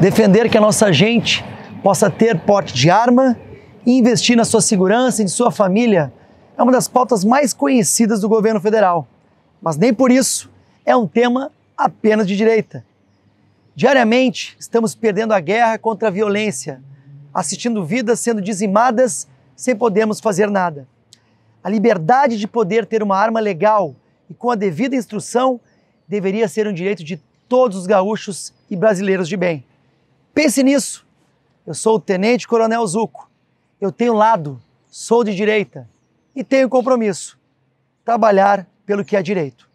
defender que a nossa gente possa ter porte de arma e investir na sua segurança e em sua família é uma das pautas mais conhecidas do governo federal, mas nem por isso é um tema apenas de direita. Diariamente estamos perdendo a guerra contra a violência, assistindo vidas sendo dizimadas sem podermos fazer nada. A liberdade de poder ter uma arma legal e com a devida instrução deveria ser um direito de todos os gaúchos e brasileiros de bem. Pense nisso. Eu sou o Tenente Coronel Zuco. Eu tenho lado, sou de direita e tenho compromisso: trabalhar pelo que é direito.